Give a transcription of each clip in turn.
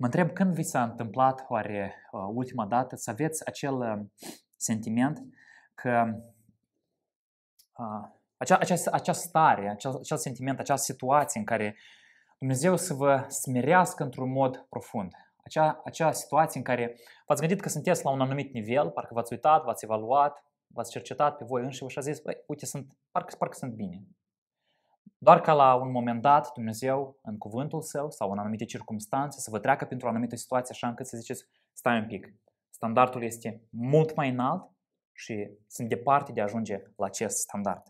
Mă întreb când vi s-a întâmplat oare uh, ultima dată să aveți acel uh, sentiment că uh, acea, acea, acea stare, acel, acel sentiment, acea situație în care Dumnezeu să vă smerească într-un mod profund. Acea, acea situație în care v-ați gândit că sunteți la un anumit nivel, parcă v-ați uitat, v-ați evaluat, v-ați cercetat pe voi înși și v-ați zis, uite, sunt, parcă, parcă sunt bine. Doar ca la un moment dat Dumnezeu, în cuvântul său sau în anumite circunstanțe, să vă treacă printr-o anumită situație așa încât să ziceți, stai un pic, standardul este mult mai înalt și sunt departe de a ajunge la acest standard.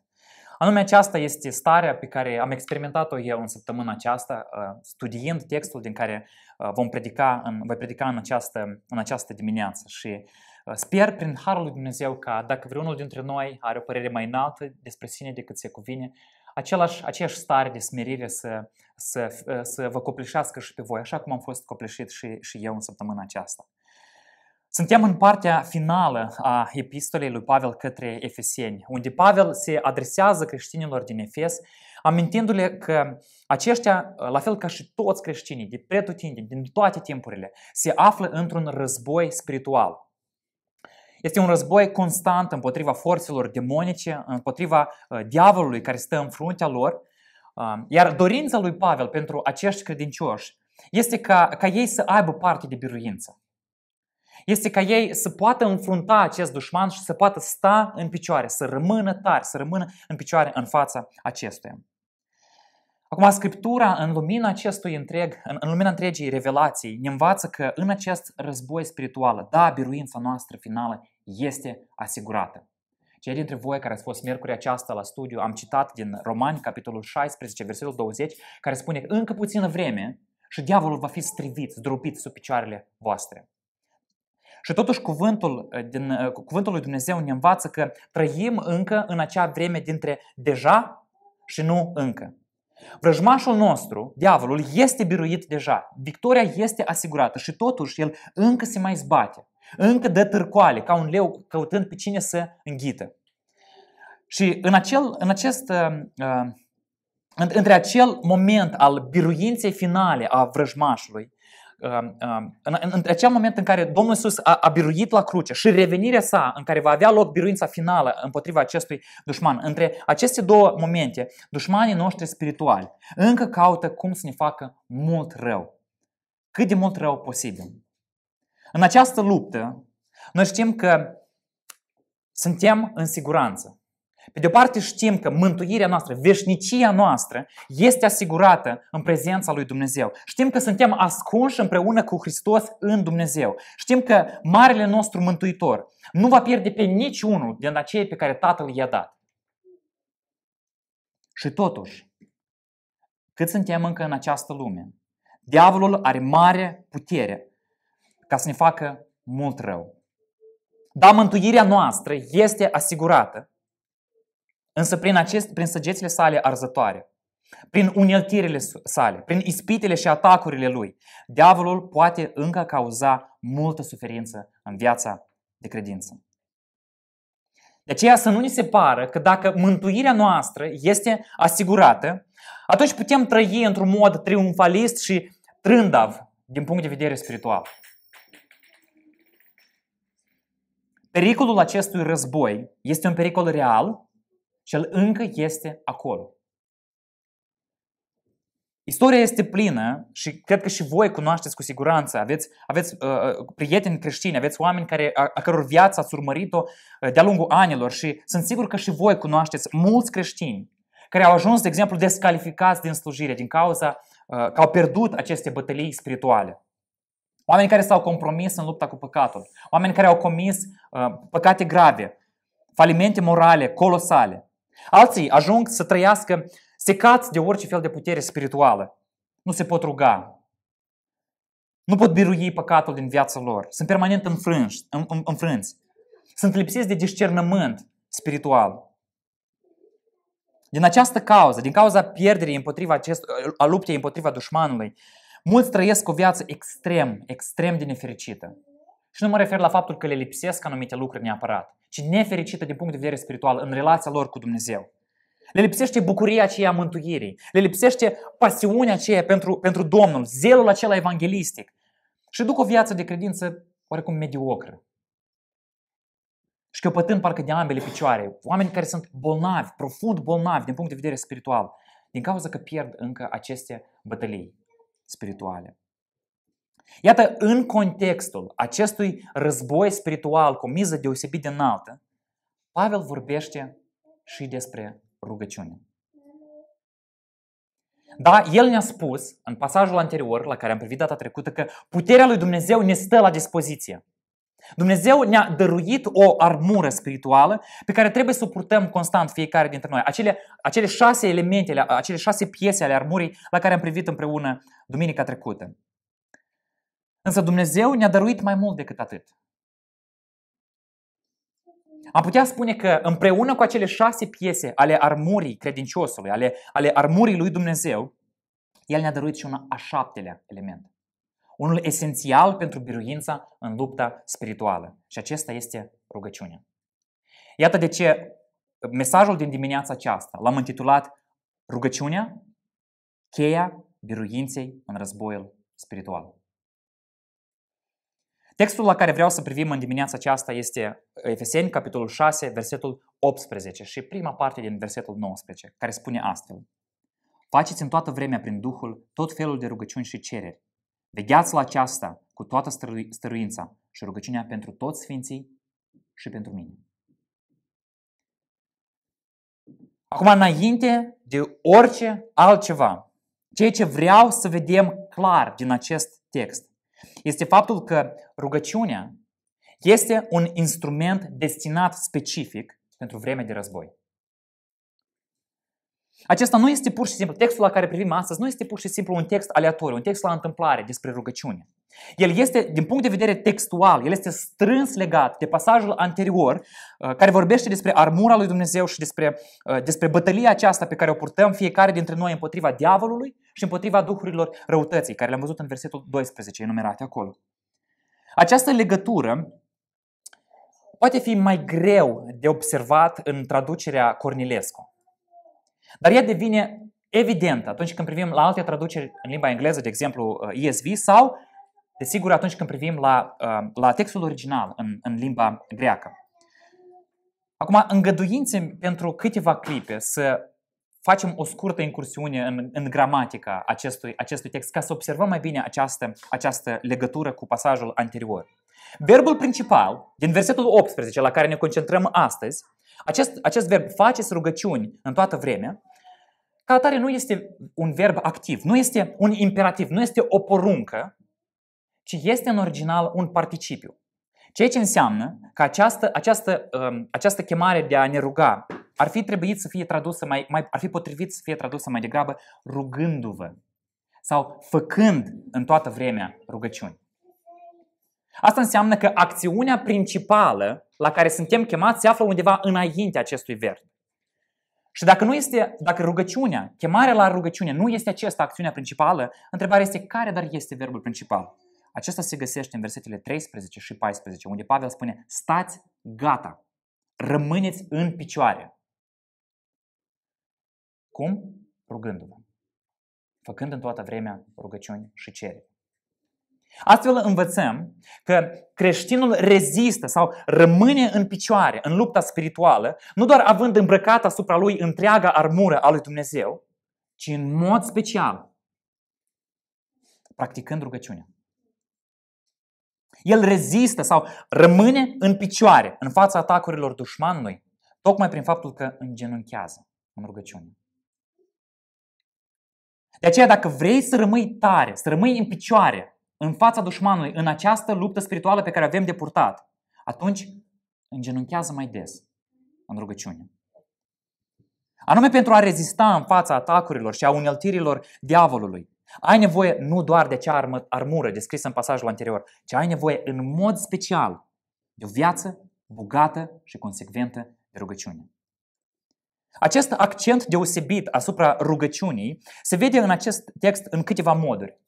Anume aceasta este starea pe care am experimentat-o eu în săptămâna aceasta, ă, studiind textul din care ă, vom predica în, voi predica în această, în această dimineață. Și ă, sper prin Harul lui Dumnezeu că dacă vreunul dintre noi are o părere mai înaltă despre sine decât se cuvine, același, aceeași stare de smerire să, să, să vă copleșească și pe voi, așa cum am fost copleșit și, și eu în săptămâna aceasta. Suntem în partea finală a epistolei lui Pavel către Efeseni, unde Pavel se adresează creștinilor din Efes, amintindu-le că aceștia, la fel ca și toți creștinii, de pretutindeni, din toate timpurile, se află într-un război spiritual – este un război constant împotriva forțelor demonice, împotriva ă, diavolului care stă în fruntea lor. Ă, iar dorința lui Pavel pentru acești credincioși este ca, ca ei să aibă parte de biruință. Este ca ei să poată înfrunta acest dușman și să poată sta în picioare, să rămână tari, să rămână în picioare în fața acestuia. Acum, Scriptura, în lumina acestui întreg, în lumina întregii revelații, ne învață că în acest război spiritual, da, biruința noastră finală este asigurată. Cei dintre voi care ați fost miercuri aceasta la studiu, am citat din Romani, capitolul 16, versetul 20, care spune că încă puțină vreme și diavolul va fi strivit, zdrobit sub picioarele voastre. Și totuși cuvântul, uh, din, uh, cuvântul lui Dumnezeu ne învață că trăim încă în acea vreme dintre deja și nu încă. Vrăjmașul nostru, diavolul, este biruit deja. Victoria este asigurată și totuși el încă se mai zbate. Încă dă târcoale, ca un leu căutând pe cine să înghită. Și în, acel, în acest, uh, uh, între acel moment al biruinței finale a vrăjmașului Um, um, în, acel moment în care Domnul Iisus a, a biruit la cruce și revenirea sa, în care va avea loc biruința finală împotriva acestui dușman, între aceste două momente, dușmanii noștri spirituali încă caută cum să ne facă mult rău. Cât de mult rău posibil. În această luptă, noi știm că suntem în siguranță. Pe de o parte știm că mântuirea noastră, veșnicia noastră, este asigurată în prezența lui Dumnezeu. Știm că suntem ascunși împreună cu Hristos în Dumnezeu. Știm că Marele nostru Mântuitor nu va pierde pe niciunul din acei pe care Tatăl i-a dat. Și totuși, cât suntem încă în această lume, diavolul are mare putere ca să ne facă mult rău. Dar mântuirea noastră este asigurată Însă prin, acest, prin săgețile sale arzătoare, prin uneltirile sale, prin ispitele și atacurile lui, diavolul poate încă cauza multă suferință în viața de credință. De aceea să nu ni se pară că dacă mântuirea noastră este asigurată, atunci putem trăi într-un mod triumfalist și trândav din punct de vedere spiritual. Pericolul acestui război este un pericol real și El încă este acolo. Istoria este plină și cred că și voi cunoașteți cu siguranță. Aveți, aveți uh, uh prieteni creștini, aveți oameni care, a, a căror viață ați urmărit-o uh, de-a lungul anilor și sunt sigur că și voi cunoașteți mulți creștini care au ajuns, de exemplu, descalificați din slujire din cauza uh, că au pierdut aceste bătălii spirituale. Oameni care s-au compromis în lupta cu păcatul, oameni care au comis uh, păcate grave, falimente morale colosale. Alții ajung să trăiască secați de orice fel de putere spirituală. Nu se pot ruga. Nu pot birui păcatul din viața lor. Sunt permanent înfrânși, înfrânți. Sunt lipsiți de discernământ spiritual. Din această cauză, din cauza pierderii împotriva acest, a luptei împotriva dușmanului, mulți trăiesc o viață extrem, extrem de nefericită. Și nu mă refer la faptul că le lipsesc anumite lucruri neapărat ci nefericită din punct de vedere spiritual în relația lor cu Dumnezeu. Le lipsește bucuria aceea a mântuirii, le lipsește pasiunea aceea pentru, pentru Domnul, zelul acela evanghelistic și duc o viață de credință oarecum mediocră. Și căpătând parcă de ambele picioare, oameni care sunt bolnavi, profund bolnavi din punct de vedere spiritual, din cauza că pierd încă aceste bătălii spirituale. Iată, în contextul acestui război spiritual cu miză deosebit de înaltă, Pavel vorbește și despre rugăciune. Da, el ne-a spus în pasajul anterior, la care am privit data trecută, că puterea lui Dumnezeu ne stă la dispoziție. Dumnezeu ne-a dăruit o armură spirituală pe care trebuie să o purtăm constant fiecare dintre noi. Acele, acele șase elemente, acele șase piese ale armurii la care am privit împreună duminica trecută. Însă Dumnezeu ne-a dăruit mai mult decât atât. Am putea spune că împreună cu acele șase piese ale armurii credinciosului, ale, ale armurii lui Dumnezeu, El ne-a dăruit și un a șaptelea element. Unul esențial pentru biruința în lupta spirituală. Și acesta este rugăciunea. Iată de ce mesajul din dimineața aceasta l-am intitulat Rugăciunea, cheia biruinței în războiul spiritual. Textul la care vreau să privim în dimineața aceasta este uh, Efeseni, capitolul 6, versetul 18 și prima parte din versetul 19, care spune astfel. Faceți în toată vremea prin Duhul tot felul de rugăciuni și cereri. Vegheați la aceasta cu toată stăruința și rugăciunea pentru toți sfinții și pentru mine. Acum, înainte de orice altceva, ceea ce vreau să vedem clar din acest text este faptul că rugăciunea este un instrument destinat specific pentru vreme de război. Acesta nu este pur și simplu, textul la care privim astăzi nu este pur și simplu un text aleatoriu, un text la întâmplare despre rugăciune. El este, din punct de vedere textual, el este strâns legat de pasajul anterior uh, care vorbește despre armura lui Dumnezeu și despre, uh, despre bătălia aceasta pe care o purtăm fiecare dintre noi împotriva diavolului și împotriva duhurilor răutății, care le-am văzut în versetul 12 enumerate acolo. Această legătură poate fi mai greu de observat în traducerea Cornilescu. Dar ea devine evidentă atunci când privim la alte traduceri în limba engleză, de exemplu uh, ESV, sau, desigur, atunci când privim la, uh, la textul original în, în limba greacă. Acum, îngăduințe pentru câteva clipe să facem o scurtă incursiune în, în gramatica acestui, acestui text ca să observăm mai bine această, această legătură cu pasajul anterior. Verbul principal din versetul 18 la care ne concentrăm astăzi acest, acest verb, faceți rugăciuni în toată vremea, ca atare nu este un verb activ, nu este un imperativ, nu este o poruncă, ci este în original un participiu. Ceea ce înseamnă că această, această, um, această chemare de a ne ruga ar fi trebuit să fie tradusă mai, mai, ar fi potrivit să fie tradusă mai degrabă rugându-vă sau făcând în toată vremea rugăciuni. Asta înseamnă că acțiunea principală la care suntem chemați se află undeva înainte acestui verb. Și dacă, nu este, dacă rugăciunea, chemarea la rugăciune nu este aceasta acțiunea principală, întrebarea este care dar este verbul principal? Acesta se găsește în versetele 13 și 14, unde Pavel spune, stați gata, rămâneți în picioare. Cum? Rugându-vă. Făcând în toată vremea rugăciuni și cereri. Astfel învățăm că creștinul rezistă sau rămâne în picioare în lupta spirituală, nu doar având îmbrăcat asupra lui întreaga armură a lui Dumnezeu, ci în mod special practicând rugăciunea. El rezistă sau rămâne în picioare în fața atacurilor dușmanului, tocmai prin faptul că îngenunchează în rugăciune. De aceea, dacă vrei să rămâi tare, să rămâi în picioare în fața dușmanului, în această luptă spirituală pe care avem de purtat, atunci îngenunchează mai des în rugăciune. Anume pentru a rezista în fața atacurilor și a uneltirilor diavolului. Ai nevoie nu doar de cea armă, armură descrisă în pasajul anterior, ci ai nevoie în mod special de o viață bogată și consecventă de rugăciune. Acest accent deosebit asupra rugăciunii se vede în acest text în câteva moduri.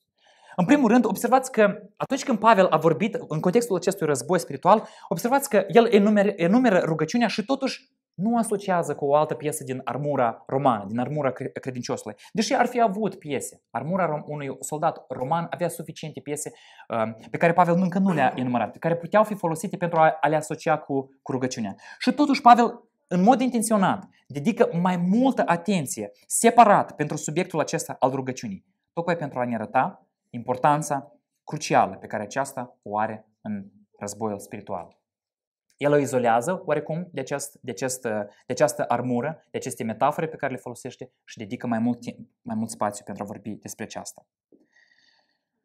În primul rând, observați că atunci când Pavel a vorbit în contextul acestui război spiritual, observați că el enumeră, enumeră rugăciunea și totuși nu asociază cu o altă piesă din armura romană, din armura credinciosului. Deși ar fi avut piese, armura unui soldat roman avea suficiente piese uh, pe care Pavel încă nu le-a enumerat, care puteau fi folosite pentru a le asocia cu, cu rugăciunea. Și totuși Pavel în mod intenționat, dedică mai multă atenție separat pentru subiectul acesta al rugăciunii, tocmai pentru a ne arăta importanța crucială pe care aceasta o are în războiul spiritual. El o izolează oarecum de, acest, de, acest, de această armură, de aceste metafore pe care le folosește și dedică mai mult, timp, mai mult spațiu pentru a vorbi despre aceasta.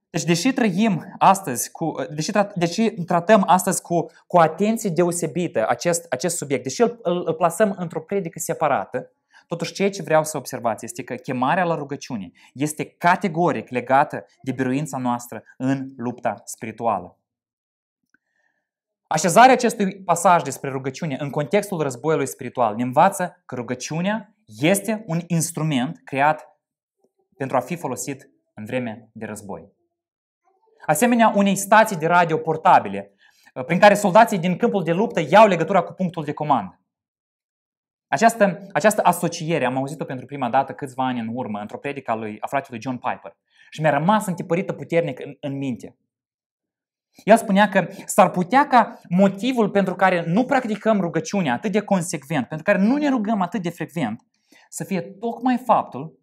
Deci, deși trăim astăzi cu, deși, deși tratăm astăzi cu, cu atenție deosebită acest, acest subiect, deși îl, îl, îl plasăm într-o predică separată, Totuși, ceea ce vreau să observați este că chemarea la rugăciune este categoric legată de biruința noastră în lupta spirituală. Așezarea acestui pasaj despre rugăciune în contextul războiului spiritual ne învață că rugăciunea este un instrument creat pentru a fi folosit în vreme de război. Asemenea, unei stații de radio portabile, prin care soldații din câmpul de luptă iau legătura cu punctul de comandă. Această, această asociere am auzit-o pentru prima dată câțiva ani în urmă, într-o predică a, lui, a fratelui John Piper. Și mi-a rămas întipărită puternic în, în minte. El spunea că s-ar putea ca motivul pentru care nu practicăm rugăciunea atât de consecvent, pentru care nu ne rugăm atât de frecvent, să fie tocmai faptul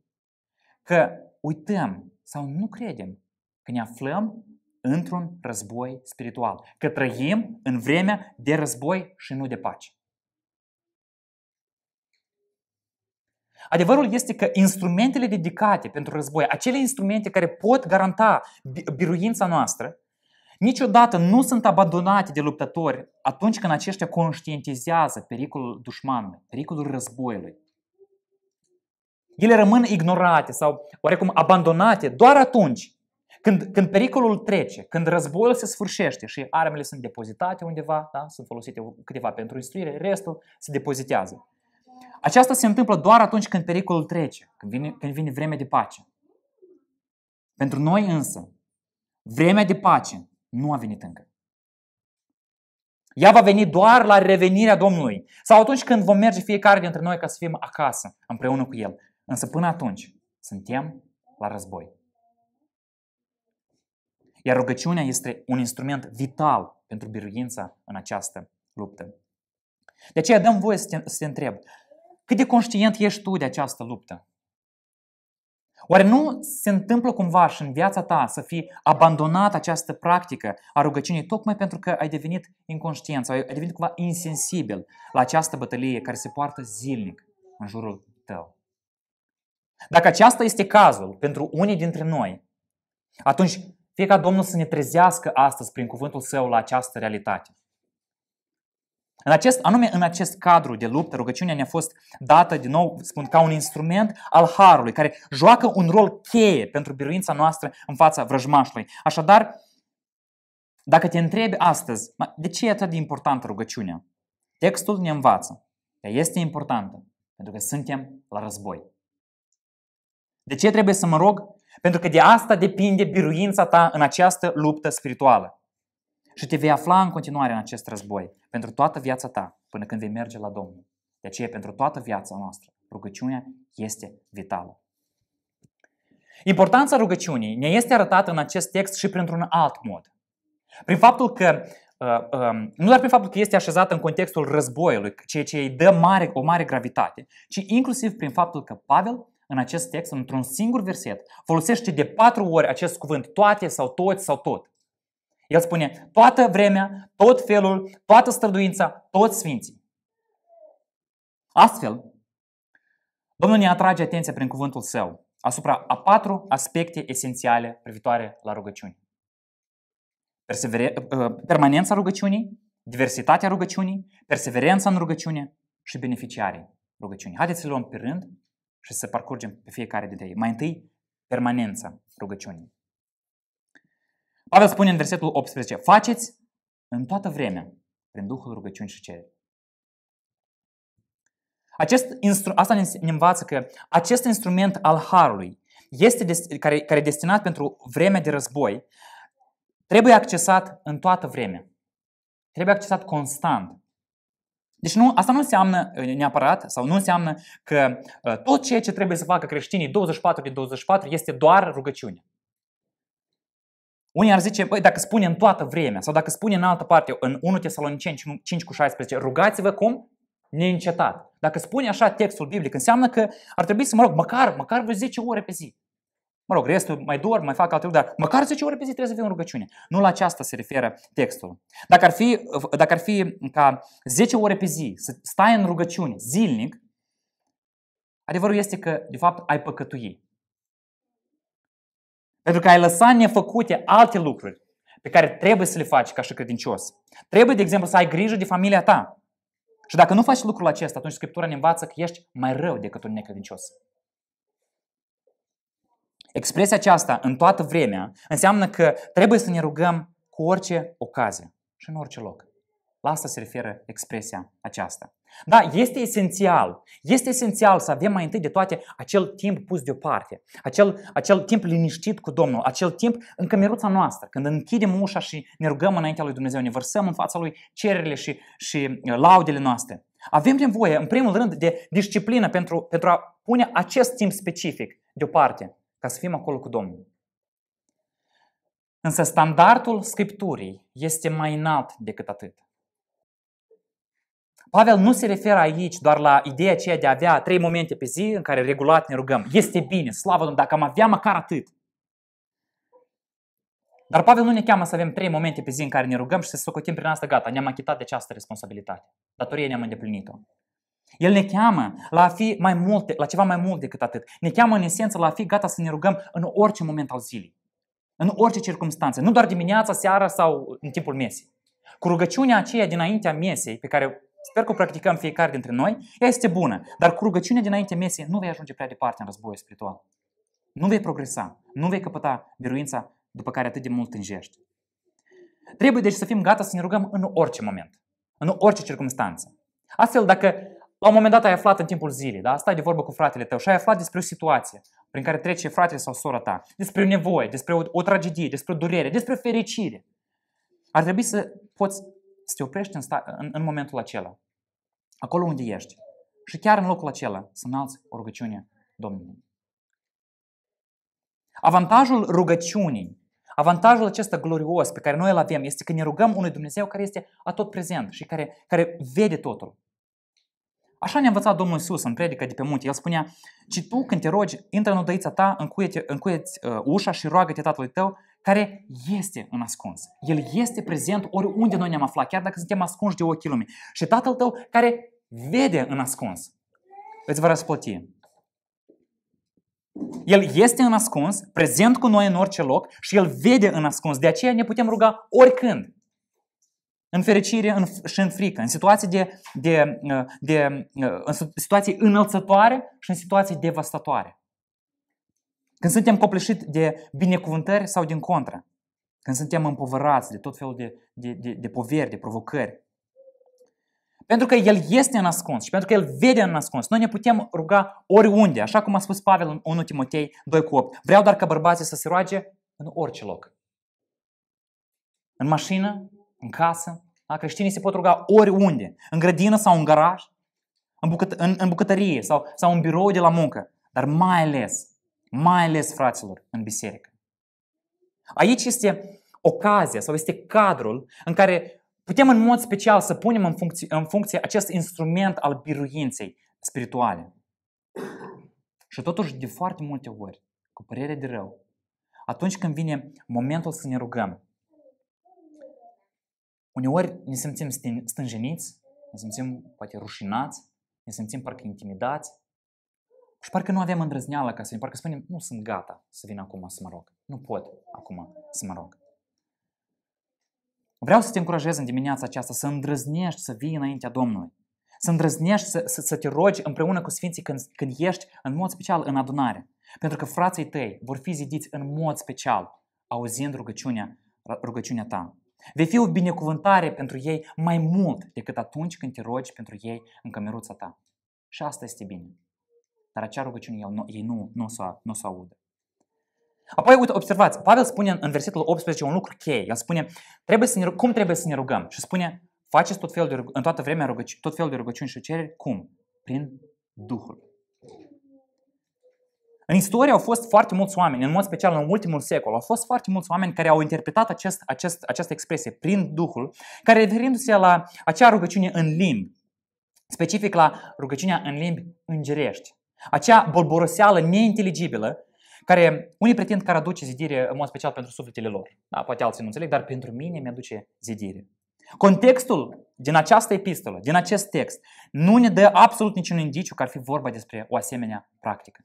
că uităm sau nu credem că ne aflăm într-un război spiritual, că trăim în vremea de război și nu de pace. Adevărul este că instrumentele dedicate pentru război, acele instrumente care pot garanta biruința noastră, niciodată nu sunt abandonate de luptători atunci când aceștia conștientizează pericolul dușmanului, pericolul războiului. Ele rămân ignorate sau oarecum abandonate doar atunci când, când pericolul trece, când războiul se sfârșește și armele sunt depozitate undeva, da? sunt folosite câteva pentru instruire, restul se depozitează. Aceasta se întâmplă doar atunci când pericolul trece, când vine, când vine vremea de pace. Pentru noi însă, vremea de pace nu a venit încă. Ea va veni doar la revenirea Domnului sau atunci când vom merge fiecare dintre noi ca să fim acasă împreună cu El. Însă până atunci suntem la război. Iar rugăciunea este un instrument vital pentru biruința în această luptă. De aceea dăm voie să te, să te întreb, cât de conștient ești tu de această luptă? Oare nu se întâmplă cumva și în viața ta să fii abandonat această practică a rugăciunii tocmai pentru că ai devenit inconștient sau ai devenit cumva insensibil la această bătălie care se poartă zilnic în jurul tău? Dacă aceasta este cazul pentru unii dintre noi, atunci fie ca Domnul să ne trezească astăzi prin cuvântul său la această realitate. În acest, anume în acest cadru de luptă, rugăciunea ne-a fost dată, din nou, spun, ca un instrument al harului, care joacă un rol cheie pentru biruința noastră în fața vrăjmașului. Așadar, dacă te întrebi astăzi, de ce e atât de importantă rugăciunea? Textul ne învață că este importantă pentru că suntem la război. De ce trebuie să mă rog? Pentru că de asta depinde biruința ta în această luptă spirituală și te vei afla în continuare în acest război pentru toată viața ta până când vei merge la Domnul. De aceea, pentru toată viața noastră, rugăciunea este vitală. Importanța rugăciunii ne este arătată în acest text și printr-un alt mod. Prin faptul că uh, um, nu doar prin faptul că este așezată în contextul războiului, ceea ce îi dă mare, o mare gravitate, ci inclusiv prin faptul că Pavel, în acest text, într-un singur verset, folosește de patru ori acest cuvânt toate sau toți sau tot. El spune, toată vremea, tot felul, toată străduința, toți sfinții. Astfel, Domnul ne atrage atenția prin cuvântul său asupra a patru aspecte esențiale privitoare la rugăciuni: Persevere- uh, permanența rugăciunii, diversitatea rugăciunii, perseverența în rugăciune și beneficiarii rugăciunii. Haideți să le luăm pe rând și să parcurgem pe fiecare dintre ei. Mai întâi, permanența rugăciunii. Pavel spune în versetul 18, faceți în toată vremea prin Duhul rugăciuni și cereri. Acest instru- asta ne învață că acest instrument al harului, este des- care, care e destinat pentru vremea de război, trebuie accesat în toată vremea. Trebuie accesat constant. Deci nu, asta nu înseamnă uh, neapărat sau nu înseamnă că uh, tot ceea ce trebuie să facă creștinii 24 din 24 este doar rugăciune. Unii ar zice, băi, dacă spune în toată vremea sau dacă spune în altă parte, în 1 Tesaloniceni 5 cu 16, rugați-vă cum? Neîncetat. Dacă spune așa textul biblic, înseamnă că ar trebui să, mă rog, măcar, măcar vreo 10 ore pe zi. Mă rog, restul mai dorm, mai fac alte lucruri, dar măcar 10 ore pe zi trebuie să fie în rugăciune. Nu la aceasta se referă textul. Dacă ar fi, dacă ar fi ca 10 ore pe zi să stai în rugăciune zilnic, adevărul este că, de fapt, ai păcătuit. Pentru că ai lăsat nefăcute alte lucruri pe care trebuie să le faci ca și credincios. Trebuie, de exemplu, să ai grijă de familia ta. Și dacă nu faci lucrul acesta, atunci Scriptura ne învață că ești mai rău decât un necredincios. Expresia aceasta, în toată vremea, înseamnă că trebuie să ne rugăm cu orice ocazie și în orice loc. La asta se referă expresia aceasta. Da, este esențial. Este esențial să avem mai întâi de toate acel timp pus deoparte, acel, acel timp liniștit cu Domnul, acel timp în cămeruța noastră, când închidem ușa și ne rugăm înaintea lui Dumnezeu, ne vărsăm în fața lui cererile și, și uh, laudele noastre. Avem nevoie, în primul rând, de disciplină pentru, pentru a pune acest timp specific deoparte, ca să fim acolo cu Domnul. Însă standardul Scripturii este mai înalt decât atât. Pavel nu se referă aici doar la ideea aceea de a avea trei momente pe zi în care regulat ne rugăm. Este bine, slavă Domnului, dacă am avea măcar atât. Dar Pavel nu ne cheamă să avem trei momente pe zi în care ne rugăm și să socotim prin asta, gata, ne-am achitat de această responsabilitate. Datorie ne-am îndeplinit-o. El ne cheamă la a fi mai multe, la ceva mai mult decât atât. Ne cheamă în esență la a fi gata să ne rugăm în orice moment al zilei. În orice circunstanță, nu doar dimineața, seara sau în timpul mesei. Cu rugăciunea aceea dinaintea mesei, pe care Sper că o practicăm fiecare dintre noi. Ea este bună, dar cu rugăciunea dinainte mesei nu vei ajunge prea departe în războiul spiritual. Nu vei progresa, nu vei căpăta biruința după care atât de mult tânjești. Trebuie deci să fim gata să ne rugăm în orice moment, în orice circunstanță. Astfel, dacă la un moment dat ai aflat în timpul zilei, da? stai de vorbă cu fratele tău și ai aflat despre o situație prin care trece fratele sau sora ta, despre o nevoie, despre o, o tragedie, despre o durere, despre fericire, ar trebui să poți să te oprești în, sta, în, în momentul acela, acolo unde ești, și chiar în locul acela să înalți o rugăciune Domnului. Avantajul rugăciunii, avantajul acesta glorios pe care noi îl avem este că ne rugăm unui Dumnezeu care este atot prezent și care, care vede totul. Așa ne-a învățat Domnul Isus în predica de pe munte. El spunea, ci tu când te rogi, intră în odăița ta, încuie, încuie uh, ușa și roagă-te tatălui tău care este în ascuns. El este prezent oriunde noi ne-am aflat, chiar dacă suntem ascunși de ochii lumii. Și Tatăl tău care vede în ascuns, îți va răsplăti. El este în ascuns, prezent cu noi în orice loc și El vede în ascuns. De aceea ne putem ruga oricând. În fericire în, și în frică, în situații, de, de, uh, de, uh, în situații înălțătoare și în situații devastatoare. Când suntem copleșit de binecuvântări sau din contră. Când suntem împovărați de tot felul de, de, de, de poveri, de provocări. Pentru că El este înascuns ascuns și pentru că El vede înascuns. ascuns. Noi ne putem ruga oriunde, așa cum a spus Pavel în 1 Timotei 2 cu 8. Vreau doar ca bărbații să se roage în orice loc. În mașină, în casă, da? creștinii se pot ruga oriunde, în grădină sau în garaj, în, bucăt- în, în bucătărie sau, sau în birou de la muncă, dar mai ales mai ales fraților, în biserică. Aici este ocazia sau este cadrul în care putem în mod special să punem în funcție, în funcție acest instrument al biruinței spirituale. Și totuși, de foarte multe ori, cu părere de rău, atunci când vine momentul să ne rugăm, uneori ne simțim stânjeniți, ne simțim poate rușinați, ne simțim parcă intimidați, și parcă nu aveam îndrăzneală ca să vin, parcă spunem, nu sunt gata să vin acum să mă rog. Nu pot acum să mă rog. Vreau să te încurajez în dimineața aceasta să îndrăznești să vii înaintea Domnului. Să îndrăznești să, să, să te rogi împreună cu Sfinții când, când ești în mod special în adunare. Pentru că frații tăi vor fi zidiți în mod special, auzind rugăciunea, rugăciunea ta. Vei fi o binecuvântare pentru ei mai mult decât atunci când te rogi pentru ei în cămeruța ta. Și asta este bine. Dar acea rugăciune el nu, ei nu, nu, o să, nu o să audă. Apoi, uite, observați, Pavel spune în versetul 18 un lucru cheie. El spune, trebuie să ne, cum trebuie să ne rugăm? Și spune, faceți tot felul de, rugă, în toată vremea rugăci, tot felul de rugăciuni și cereri. Cum? Prin Duhul. În istorie au fost foarte mulți oameni, în mod special în ultimul secol, au fost foarte mulți oameni care au interpretat acest, acest, această expresie prin Duhul, care referindu-se la acea rugăciune în limbi, specific la rugăciunea în limbi îngerești. Acea bolboroseală neinteligibilă, care unii pretind că ar aduce zidire în mod special pentru sufletele lor. Da, poate alții nu înțeleg, dar pentru mine mi-aduce zidire. Contextul din această epistolă, din acest text, nu ne dă absolut niciun indiciu că ar fi vorba despre o asemenea practică.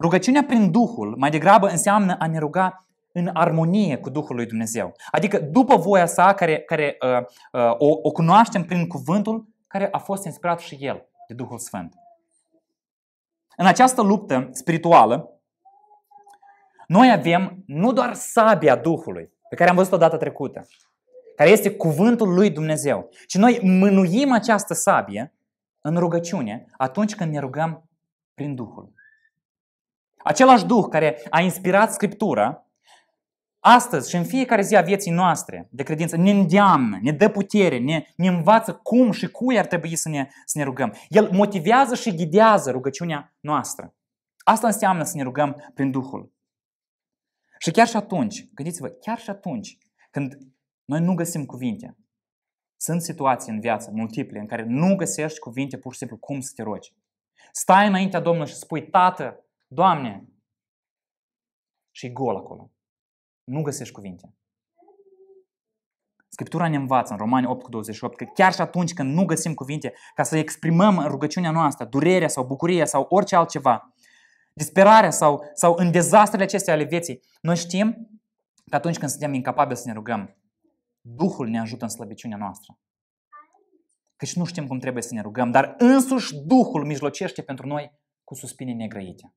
Rugăciunea prin Duhul mai degrabă înseamnă a ne ruga în armonie cu Duhul lui Dumnezeu. Adică după voia sa, care, care uh, uh, o, o cunoaștem prin cuvântul care a fost inspirat și el de Duhul Sfânt. În această luptă spirituală, noi avem nu doar sabia Duhului, pe care am văzut-o data trecută, care este cuvântul lui Dumnezeu, ci noi mânuim această sabie în rugăciune atunci când ne rugăm prin Duhul. Același Duh care a inspirat Scriptura astăzi și în fiecare zi a vieții noastre de credință ne îndeamnă, ne dă putere, ne, ne învață cum și cui ar trebui să ne, să ne rugăm. El motivează și ghidează rugăciunea noastră. Asta înseamnă să ne rugăm prin Duhul. Și chiar și atunci, gândiți-vă, chiar și atunci când noi nu găsim cuvinte, sunt situații în viață multiple în care nu găsești cuvinte pur și simplu cum să te rogi. Stai înaintea Domnului și spui, Tată, Doamne, și gol acolo. Nu găsești cuvinte. Scriptura ne învață în Romani 8 cu 28 că chiar și atunci când nu găsim cuvinte ca să exprimăm în rugăciunea noastră durerea sau bucuria sau orice altceva, disperarea sau, sau în dezastrele acestea ale vieții, noi știm că atunci când suntem incapabili să ne rugăm, Duhul ne ajută în slăbiciunea noastră. Căci nu știm cum trebuie să ne rugăm, dar însuși Duhul mijlocește pentru noi cu suspine negrăite.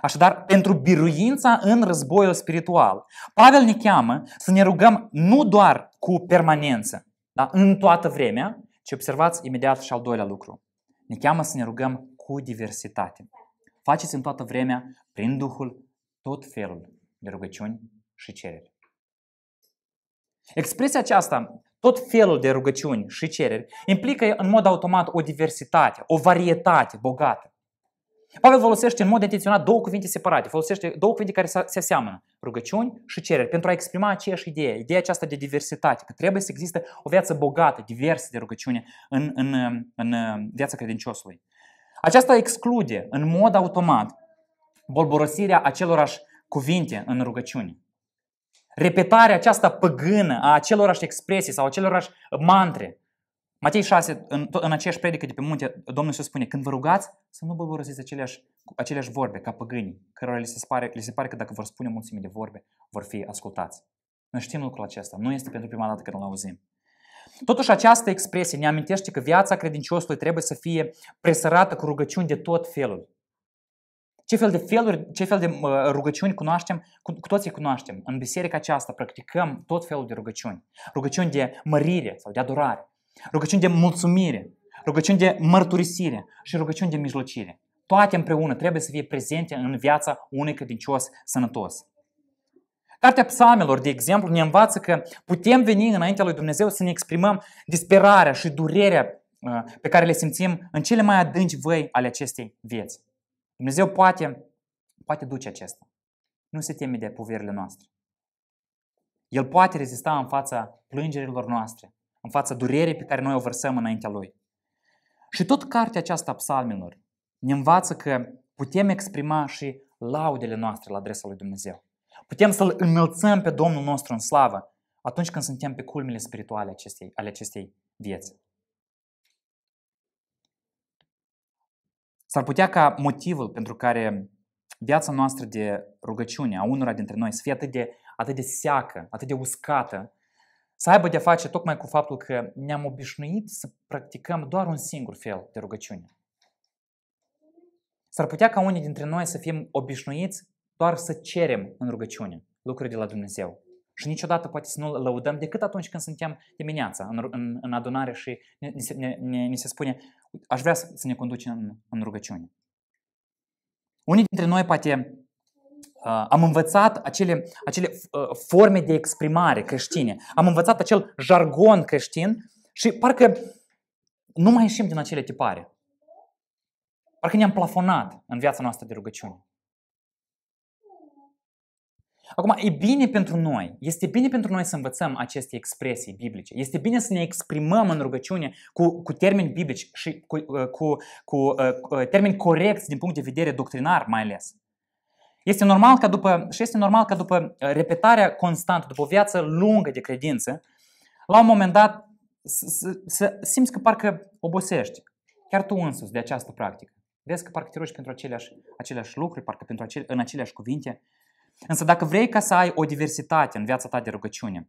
Așadar, pentru biruința în războiul spiritual, Pavel ne cheamă să ne rugăm nu doar cu permanență, dar în toată vremea, ci observați imediat și al doilea lucru. Ne cheamă să ne rugăm cu diversitate. Faceți în toată vremea, prin Duhul, tot felul de rugăciuni și cereri. Expresia aceasta, tot felul de rugăciuni și cereri, implică în mod automat o diversitate, o varietate bogată. Pavel folosește în mod intenționat două cuvinte separate, folosește două cuvinte care se aseamănă, rugăciuni și cereri, pentru a exprima aceeași idee, ideea aceasta de diversitate, că trebuie să există o viață bogată, diversă de rugăciune în, în, în viața credinciosului. Aceasta exclude în mod automat bolborosirea acelorași cuvinte în rugăciune. Repetarea aceasta păgână a acelorași expresii sau acelorași mantre Matei 6, în, în aceeași predică de pe munte, Domnul Iisus spune, când vă rugați, să nu vă folosiți aceleași, aceleași vorbe ca păgânii, cărora li se, pare, li se pare că dacă vor spune mulțime de vorbe, vor fi ascultați. Noi știm lucrul acesta, nu este pentru prima dată că îl auzim. Totuși, această expresie ne amintește că viața credinciosului trebuie să fie presărată cu rugăciuni de tot felul. Ce fel de, feluri, ce fel de rugăciuni cunoaștem? Cu, cu toții cunoaștem. În biserica aceasta practicăm tot felul de rugăciuni. Rugăciuni de mărire sau de adorare rugăciuni de mulțumire, rugăciuni de mărturisire și rugăciuni de mijlocire. Toate împreună trebuie să fie prezente în viața unui credincios sănătos. Cartea psalmelor, de exemplu, ne învață că putem veni înaintea lui Dumnezeu să ne exprimăm disperarea și durerea uh, pe care le simțim în cele mai adânci văi ale acestei vieți. Dumnezeu poate, poate duce acesta. Nu se teme de poverile noastre. El poate rezista în fața plângerilor noastre în fața durerii pe care noi o vărsăm înaintea Lui. Și tot cartea aceasta a psalmilor ne învață că putem exprima și laudele noastre la adresa lui Dumnezeu. Putem să-L înălțăm pe Domnul nostru în slavă atunci când suntem pe culmile spirituale acestei, ale acestei vieți. S-ar putea ca motivul pentru care viața noastră de rugăciune a unora dintre noi să fie atât de, atât de seacă, atât de uscată, să aibă de face tocmai cu faptul că ne-am obișnuit să practicăm doar un singur fel de rugăciune. S-ar putea ca unii dintre noi să fim obișnuiți doar să cerem în rugăciune lucruri de la Dumnezeu. Și niciodată poate să nu lăudăm decât atunci când suntem dimineața în, în, în adunare și ne, ne, ne, ne se spune aș vrea să, să ne conduci în, în rugăciune. Unii dintre noi poate Uh, am învățat acele, acele uh, forme de exprimare creștine, am învățat acel jargon creștin și parcă nu mai ieșim din acele tipare. Parcă ne-am plafonat în viața noastră de rugăciune. Acum, e bine pentru noi, este bine pentru noi să învățăm aceste expresii biblice. Este bine să ne exprimăm în rugăciune cu, cu termeni biblici și cu, uh, cu, cu, cu termeni corecți din punct de vedere doctrinar mai ales. Este normal ca după, și este normal ca după uh, repetarea constantă, după o viață lungă de credință, la un moment dat să, simți că parcă obosești. Chiar tu însuți de această practică. Vezi că parcă te rogi pentru aceleași, aceleași lucruri, parcă pentru acele, în aceleași cuvinte. Însă dacă vrei ca să ai o diversitate în viața ta de rugăciune,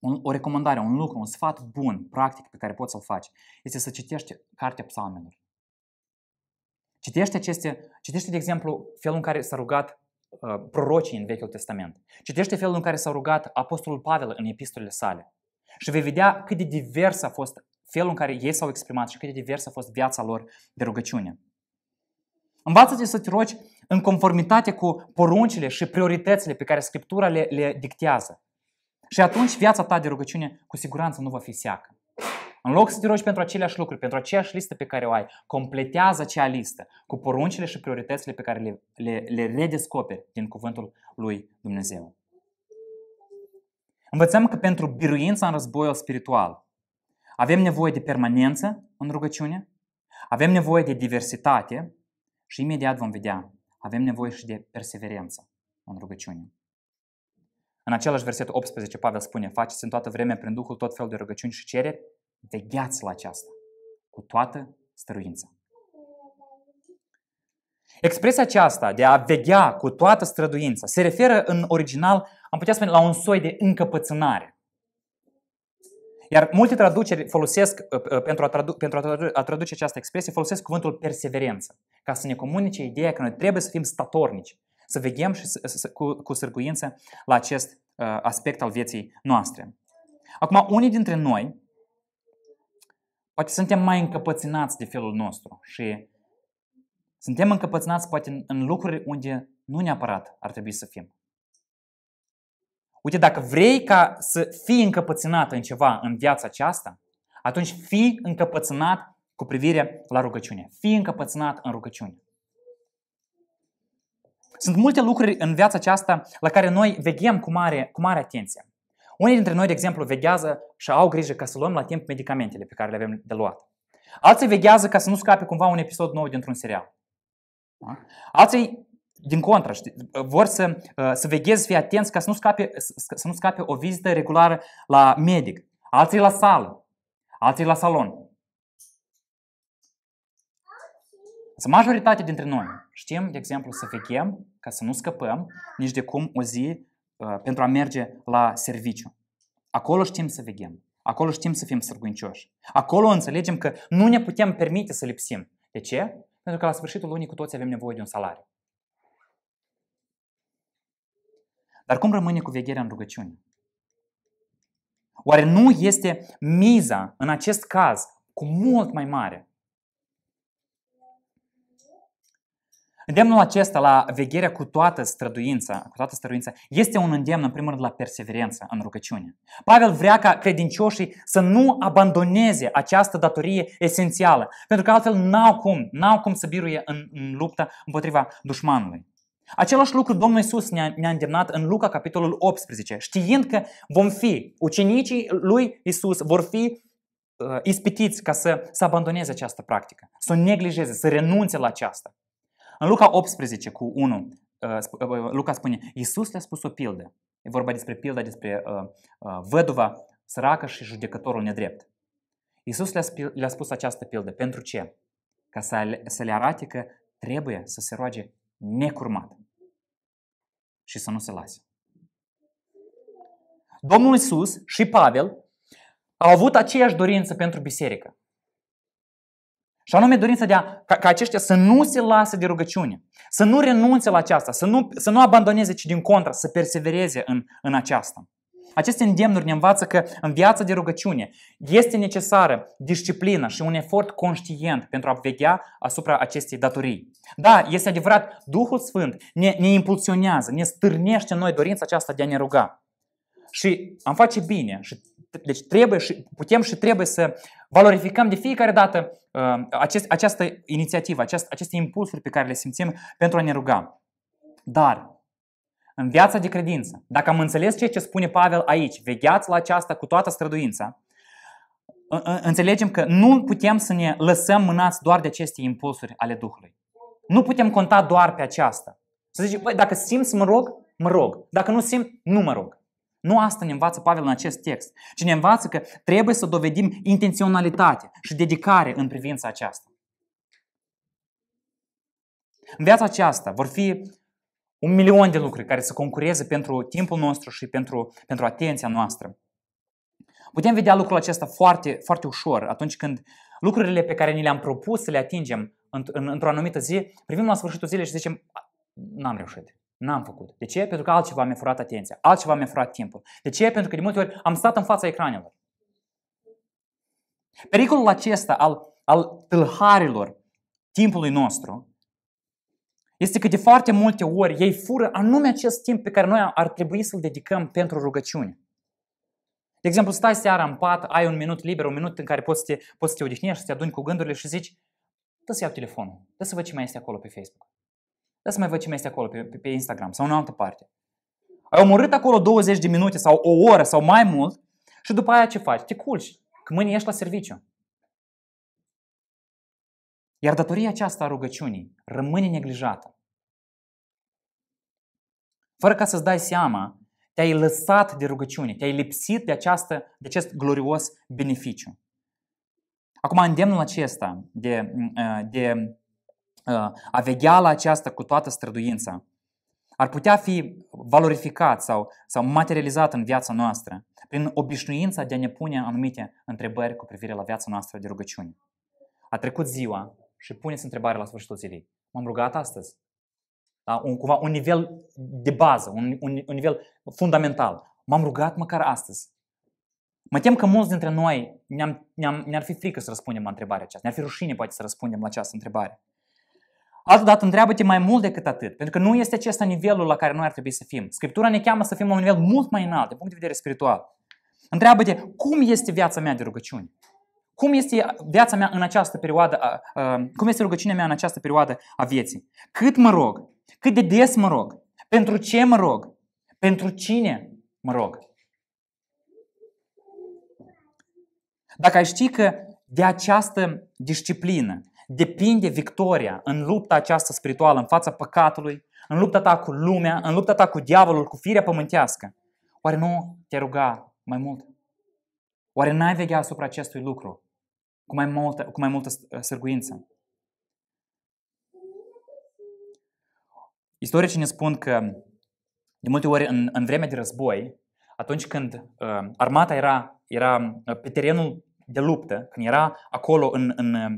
un, o recomandare, un lucru, un sfat bun, practic, pe care poți să-l faci, este să citești Cartea Psalmelor. Citește aceste, citește de exemplu felul în care s-a rugat uh, prorocii în Vechiul Testament. Citește felul în care s-a rugat Apostolul Pavel în epistolele sale. Și vei vedea cât de divers a fost felul în care ei s-au exprimat și cât de divers a fost viața lor de rugăciune. Învață-te să te rogi în conformitate cu poruncile și prioritățile pe care Scriptura le, le dictează. Și atunci viața ta de rugăciune cu siguranță nu va fi seacă. În loc să te rogi pentru aceleași lucruri, pentru aceeași listă pe care o ai, completează acea listă cu poruncile și prioritățile pe care le, le, le redescoperi din cuvântul lui Dumnezeu. Învățăm că pentru biruința în războiul spiritual avem nevoie de permanență în rugăciune, avem nevoie de diversitate și imediat vom vedea, avem nevoie și de perseverență în rugăciune. În același verset 18, Pavel spune, faceți în toată vremea prin Duhul tot felul de rugăciuni și cereri Vegheați la aceasta cu toată străduința. Expresia aceasta de a veghea cu toată străduința se referă în original, am putea spune, la un soi de încăpățânare. Iar multe traduceri folosesc, uh, uh, pentru a, tradu- pentru a traduce această expresie, folosesc cuvântul perseverență, ca să ne comunice ideea că noi trebuie să fim statornici, să veghem și să, să, cu, cu sârguință la acest uh, aspect al vieții noastre. Acum, unii dintre noi Poate suntem mai încăpățânați de felul nostru și suntem încăpățânați poate în, în lucruri unde nu neapărat ar trebui să fim. Uite, dacă vrei ca să fii încăpățânat în ceva în viața aceasta, atunci fii încăpățânat cu privire la rugăciune. Fii încăpățânat în rugăciune. Sunt multe lucruri în viața aceasta la care noi veghem cu mare, cu mare atenție. Unii dintre noi, de exemplu, veghează și au grijă ca să luăm la timp medicamentele pe care le avem de luat. Alții veghează ca să nu scape cumva un episod nou dintr-un serial. Da? Alții, din contră, vor să, uh, să vegheze, să fie atenți ca să nu, scape, să nu scape o vizită regulară la medic. Alții la sală. Alții la salon. Să majoritatea dintre noi știm, de exemplu, să veghem ca să nu scăpăm nici de cum o zi Uh, pentru a merge la serviciu. Acolo știm să veghem. Acolo știm să fim sărguincioși, Acolo înțelegem că nu ne putem permite să lipsim. De ce? Pentru că la sfârșitul lunii cu toți avem nevoie de un salariu. Dar cum rămâne cu vegherea în rugăciune? Oare nu este miza, în acest caz, cu mult mai mare Îndemnul acesta la vegherea cu toată străduința, cu toată străduința, este un îndemn în primul rând la perseverență în rugăciune. Pavel vrea ca credincioșii să nu abandoneze această datorie esențială, pentru că altfel n-au cum, n-au cum să biruie în, în lupta împotriva dușmanului. Același lucru Domnul Isus ne-a, ne îndemnat în Luca capitolul 18, știind că vom fi, ucenicii lui Isus vor fi uh, ispitiți ca să, să abandoneze această practică, să o neglijeze, să renunțe la aceasta. În Luca 18 cu 1, uh, uh, Luca spune, Iisus le-a spus o pildă. E vorba despre pilda despre uh, văduva săracă și judecătorul nedrept. Iisus le-a spus această pildă. Pentru ce? Ca să le arate că trebuie să se roage necurmat și să nu se lase. Domnul Iisus și Pavel au avut aceeași dorință pentru biserică. Și anume dorim să dea, ca, ca aceștia să nu se lasă de rugăciune, să nu renunțe la aceasta, să nu, să nu abandoneze, ci din contră, să persevereze în, în aceasta. Aceste îndemnuri ne învață că în viața de rugăciune este necesară disciplină și un efort conștient pentru a veghea asupra acestei datorii. Da, este adevărat, Duhul Sfânt ne, ne impulsionează, ne stârnește noi dorința aceasta de a ne ruga. Și am face bine și deci trebuie și putem și trebuie să valorificăm de fiecare dată uh, acest, această inițiativă, acest, aceste impulsuri pe care le simțim pentru a ne ruga. Dar în viața de credință, dacă am înțeles ceea ce spune Pavel aici, vegheați la aceasta cu toată străduința, înțelegem că nu putem să ne lăsăm mânați doar de aceste impulsuri ale Duhului. Nu putem conta doar pe aceasta. Să zicem, dacă simți, mă rog, mă rog. Dacă nu simt, nu mă rog. Nu asta ne învață Pavel în acest text, ci ne învață că trebuie să dovedim intenționalitate și dedicare în privința aceasta. În viața aceasta vor fi un milion de lucruri care să concureze pentru timpul nostru și pentru, pentru atenția noastră. Putem vedea lucrul acesta foarte, foarte ușor atunci când lucrurile pe care ni le-am propus să le atingem într-o anumită zi, privim la sfârșitul zilei și zicem, n-am reușit. N-am făcut. De ce? Pentru că altceva mi-a furat atenția, altceva mi-a furat timpul. De ce? Pentru că de multe ori am stat în fața ecranelor. Pericolul acesta al, al tâlharilor timpului nostru este că de foarte multe ori ei fură anume acest timp pe care noi ar trebui să-l dedicăm pentru rugăciune. De exemplu, stai seara în pat, ai un minut liber, un minut în care poți să te, poți să te odihnești, să te aduni cu gândurile și zici, dă să iau telefonul, dă să văd ce mai este acolo pe Facebook. Da să mai văd ce mai este acolo pe, pe, pe Instagram sau în altă parte. Ai omorât acolo 20 de minute sau o oră sau mai mult și după aia ce faci? Te culci, că mâine ești la serviciu. Iar datoria aceasta a rugăciunii rămâne neglijată. Fără ca să-ți dai seama, te-ai lăsat de rugăciune, te-ai lipsit de, această, de acest glorios beneficiu. Acum, îndemnul acesta de, de Uh, a veghea la aceasta cu toată străduința, ar putea fi valorificat sau, sau materializat în viața noastră prin obișnuința de a ne pune anumite întrebări cu privire la viața noastră de rugăciune. A trecut ziua și puneți întrebarea la sfârșitul zilei. M-am rugat astăzi? Da? Un, cumva, un nivel de bază, un, un, un nivel fundamental. M-am rugat măcar astăzi. Mă tem că mulți dintre noi ne-am, ne-am, ne-ar fi frică să răspundem la întrebarea aceasta. Ne-ar fi rușine poate să răspundem la această întrebare. Altă dată întreabă-te mai mult decât atât, pentru că nu este acesta nivelul la care noi ar trebui să fim. Scriptura ne cheamă să fim la un nivel mult mai înalt, din punct de vedere spiritual. Întreabă-te, cum este viața mea de rugăciuni. Cum este viața mea în această perioadă, a, a, cum este rugăciunea mea în această perioadă a vieții? Cât mă rog? Cât de des mă rog? Pentru ce mă rog? Pentru cine mă rog? Dacă ai ști că de această disciplină, depinde victoria în lupta aceasta spirituală, în fața păcatului, în lupta ta cu lumea, în lupta ta cu diavolul, cu firea pământească. Oare nu te ruga mai mult? Oare n-ai vegea asupra acestui lucru cu mai multă, cu mai multă uh, sârguință? Istoricii ne spun că de multe ori în, în vremea de război, atunci când uh, armata era, era uh, pe terenul de luptă, când era acolo în, în, uh,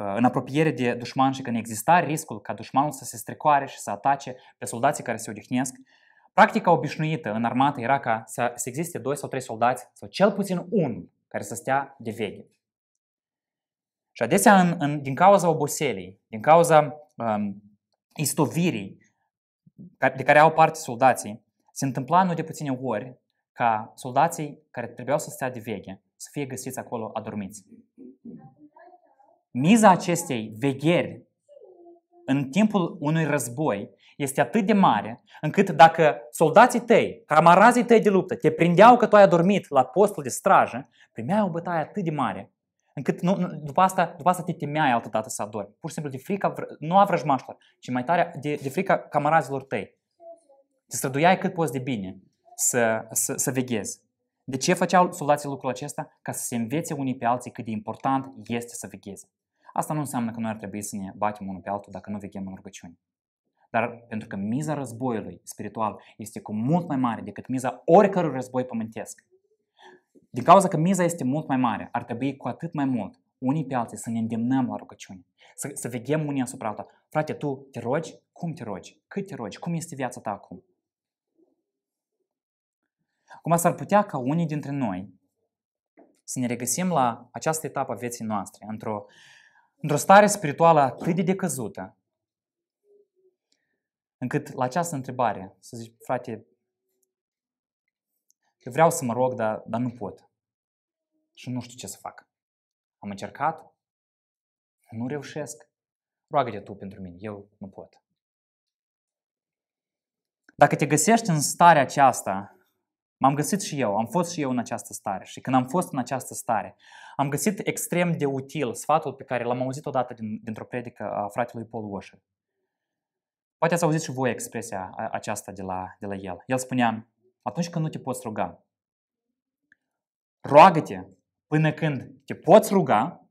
Uh, în apropiere de dușman și când exista riscul ca dușmanul să se strecoare și să atace pe soldații care se odihnesc, practica obișnuită în armată era ca să, să existe doi sau trei soldați sau cel puțin unul care să stea de veche. Și adesea, în, în, din cauza oboselii, din cauza um, istovirii de care au parte soldații, se întâmpla nu de puține ori ca soldații care trebuiau să stea de veche să fie găsiți acolo adormiți. Miza acestei vegheri în timpul unui război este atât de mare încât dacă soldații tăi, camarazii tăi de luptă, te prindeau că tu ai adormit la postul de strajă, primeai o bătaie atât de mare încât nu, după, asta, după asta te temeai altă dată să adori. Pur și simplu de frica, nu a vrăjmașilor, ci mai tare de, de frica camarazilor tăi. Te străduiai cât poți de bine să, să, să veghezi. De ce făceau soldații lucrul acesta? Ca să se învețe unii pe alții cât de important este să vegheze. Asta nu înseamnă că noi ar trebui să ne batem unul pe altul dacă nu veghem în rugăciune. Dar pentru că miza războiului spiritual este cu mult mai mare decât miza oricărui război pământesc. Din cauza că miza este mult mai mare, ar trebui cu atât mai mult unii pe alții să ne îndemnăm la rugăciune, să, să veghem unii asupra alta. Frate, tu te rogi? Cum te rogi? Cât te rogi? Cum este viața ta acum? Acum s-ar putea ca unii dintre noi să ne regăsim la această etapă a vieții noastre, într-o într-o stare spirituală atât de decăzută, încât la această întrebare să zici, frate, eu vreau să mă rog, dar, dar nu pot. Și nu știu ce să fac. Am încercat, nu reușesc. Roagă-te tu pentru mine, eu nu pot. Dacă te găsești în starea aceasta, M-am găsit și eu, am fost și eu în această stare și când am fost în această stare, am găsit extrem de util sfatul pe care l-am auzit odată din, dintr-o predică a fratelui Paul Washer. Poate ați auzit și voi expresia aceasta de la, de la el. El spunea, atunci când nu te poți ruga, roagă-te până când te poți ruga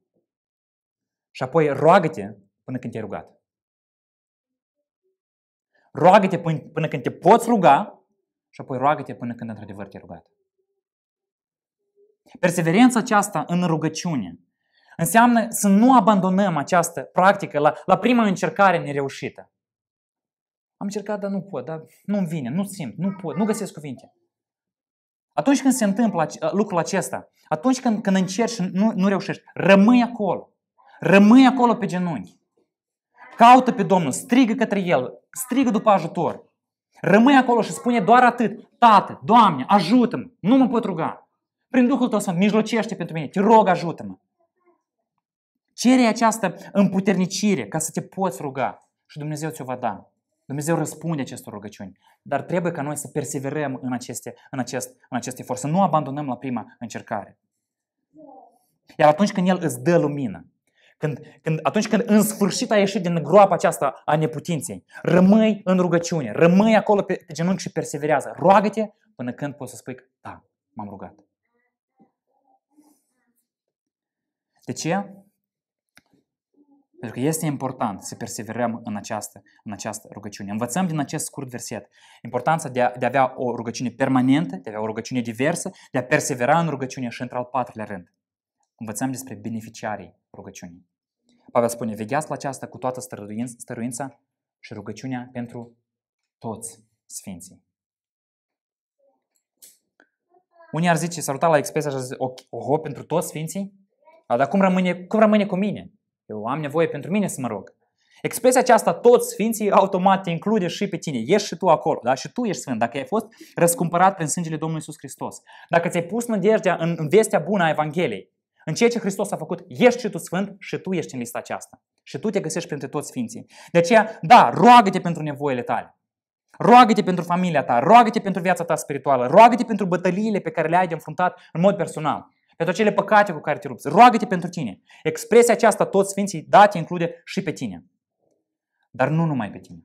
și apoi roagă-te până când te-ai rugat. Roagă-te până când te poți ruga și apoi roagă-te până când într-adevăr te-ai rugat. Perseverența aceasta în rugăciune înseamnă să nu abandonăm această practică la, la prima încercare nereușită. Am încercat, dar nu pot, dar nu-mi vine, nu simt, nu pot, nu găsesc cuvinte. Atunci când se întâmplă lucrul acesta, atunci când, când încerci și nu, nu reușești, rămâi acolo. Rămâi acolo pe genunchi. Caută pe Domnul, strigă către El, strigă după ajutor. Rămâi acolo și spune doar atât. Tată, Doamne, ajută-mă, nu mă pot ruga. Prin Duhul tău să mijlocește pentru mine, te rog, ajută-mă. Cere această împuternicire ca să te poți ruga și Dumnezeu ți-o va da. Dumnezeu răspunde acestor rugăciuni. Dar trebuie ca noi să perseverăm în, aceste, în, acest, în acest efort, să nu abandonăm la prima încercare. Iar atunci când El îți dă lumină, când, când, atunci când în sfârșit ai ieșit din groapa aceasta a neputinței, rămâi în rugăciune, rămâi acolo pe, pe genunchi și perseverează. Roagă-te până când poți să spui, că, da, m-am rugat. De ce? Pentru că este important să perseverăm în această, în această rugăciune. Învățăm din acest scurt verset importanța de a, de a avea o rugăciune permanentă, de a avea o rugăciune diversă, de a persevera în rugăciune și într-al patrulea rând. Învățăm despre beneficiarii rugăciunii. Pavel spune, vegheați la aceasta cu toată stăruința și rugăciunea pentru toți sfinții. Unii ar zice, s-ar la expresia și ar zice, oho, pentru toți sfinții? Dar cum rămâne, cum rămâne cu mine? Eu am nevoie pentru mine să mă rog. Expresia aceasta, toți sfinții, automat te include și pe tine. Ești și tu acolo, da? Și tu ești sfânt. Dacă ai fost răscumpărat prin sângele Domnului Isus Hristos. Dacă ți-ai pus nădejdea în, în vestea bună a Evangheliei. În ceea ce Hristos a făcut, ești și tu sfânt și tu ești în lista aceasta. Și tu te găsești printre toți sfinții. De aceea, da, roagă-te pentru nevoile tale. Roagă-te pentru familia ta, roagă-te pentru viața ta spirituală, roagă-te pentru bătăliile pe care le ai de înfruntat în mod personal, pentru acele păcate cu care te rupți. roagă-te pentru tine. Expresia aceasta, toți sfinții, da, te include și pe tine. Dar nu numai pe tine.